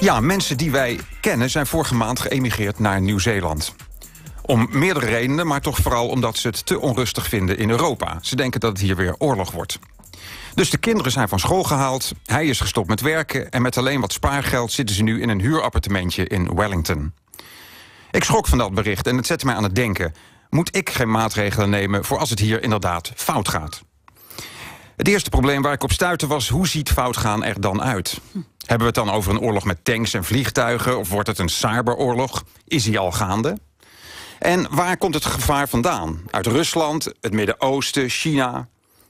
Ja, mensen die wij kennen zijn vorige maand geëmigreerd naar Nieuw-Zeeland. Om meerdere redenen, maar toch vooral omdat ze het te onrustig vinden in Europa. Ze denken dat het hier weer oorlog wordt. Dus de kinderen zijn van school gehaald, hij is gestopt met werken... en met alleen wat spaargeld zitten ze nu in een huurappartementje in Wellington. Ik schrok van dat bericht en het zette mij aan het denken. Moet ik geen maatregelen nemen voor als het hier inderdaad fout gaat? Het eerste probleem waar ik op stuitte was... hoe ziet fout gaan er dan uit? Hebben we het dan over een oorlog met tanks en vliegtuigen... of wordt het een cyberoorlog? Is die al gaande? En waar komt het gevaar vandaan? Uit Rusland, het Midden-Oosten, China?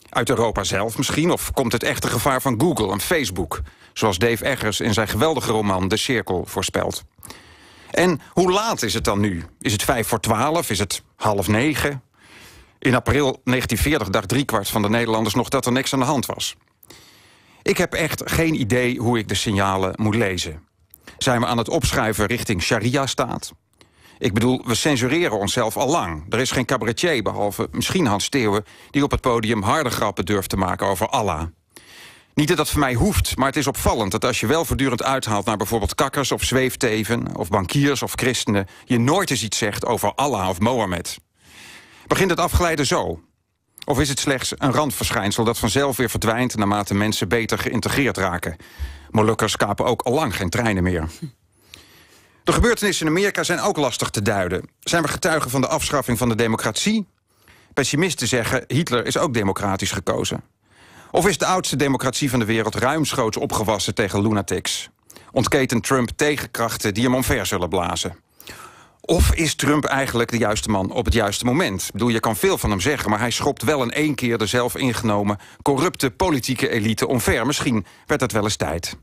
Uit Europa zelf misschien? Of komt het echte gevaar van Google en Facebook? Zoals Dave Eggers in zijn geweldige roman De Cirkel voorspelt. En hoe laat is het dan nu? Is het vijf voor twaalf? Is het half negen? In april 1940 dacht driekwart van de Nederlanders nog dat er niks aan de hand was. Ik heb echt geen idee hoe ik de signalen moet lezen. Zijn we aan het opschrijven richting sharia-staat? Ik bedoel, we censureren onszelf al lang. Er is geen cabaretier, behalve misschien Hans Steeuwen... die op het podium harde grappen durft te maken over Allah. Niet dat dat voor mij hoeft, maar het is opvallend... dat als je wel voortdurend uithaalt naar bijvoorbeeld kakkers of zweefteven... of bankiers of christenen... je nooit eens iets zegt over Allah of Mohammed. Begint het afglijden zo? Of is het slechts een randverschijnsel dat vanzelf weer verdwijnt naarmate mensen beter geïntegreerd raken? Molukkers kapen ook al lang geen treinen meer. De gebeurtenissen in Amerika zijn ook lastig te duiden. Zijn we getuigen van de afschaffing van de democratie? Pessimisten zeggen Hitler is ook democratisch gekozen. Of is de oudste democratie van de wereld ruimschoots opgewassen tegen lunatics? Ontketen Trump tegenkrachten die hem omver zullen blazen? Of is Trump eigenlijk de juiste man op het juiste moment? Ik bedoel, je kan veel van hem zeggen, maar hij schopt wel in één keer de zelf ingenomen corrupte politieke elite omver. Misschien werd dat wel eens tijd.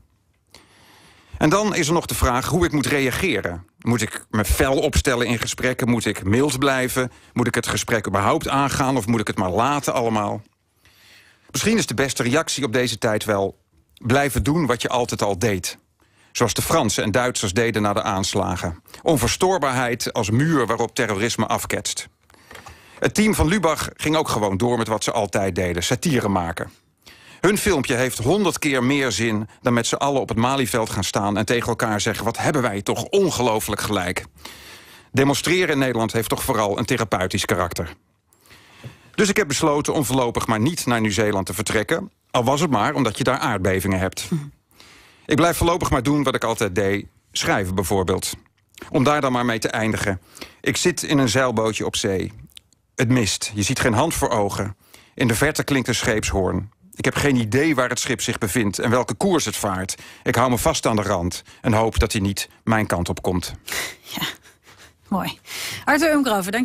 En dan is er nog de vraag hoe ik moet reageren. Moet ik me fel opstellen in gesprekken? Moet ik mild blijven? Moet ik het gesprek überhaupt aangaan of moet ik het maar laten allemaal? Misschien is de beste reactie op deze tijd wel blijven doen wat je altijd al deed zoals de Fransen en Duitsers deden na de aanslagen. Onverstoorbaarheid als muur waarop terrorisme afketst. Het team van Lubach ging ook gewoon door met wat ze altijd deden, satire maken. Hun filmpje heeft honderd keer meer zin dan met z'n allen op het Malieveld gaan staan... en tegen elkaar zeggen, wat hebben wij toch ongelooflijk gelijk. Demonstreren in Nederland heeft toch vooral een therapeutisch karakter. Dus ik heb besloten om voorlopig maar niet naar Nieuw-Zeeland te vertrekken... al was het maar omdat je daar aardbevingen hebt. Hm. Ik blijf voorlopig maar doen wat ik altijd deed. Schrijven bijvoorbeeld. Om daar dan maar mee te eindigen. Ik zit in een zeilbootje op zee. Het mist. Je ziet geen hand voor ogen. In de verte klinkt een scheepshoorn. Ik heb geen idee waar het schip zich bevindt en welke koers het vaart. Ik hou me vast aan de rand en hoop dat hij niet mijn kant op komt. Ja, mooi. Arthur Umgrover, dank je.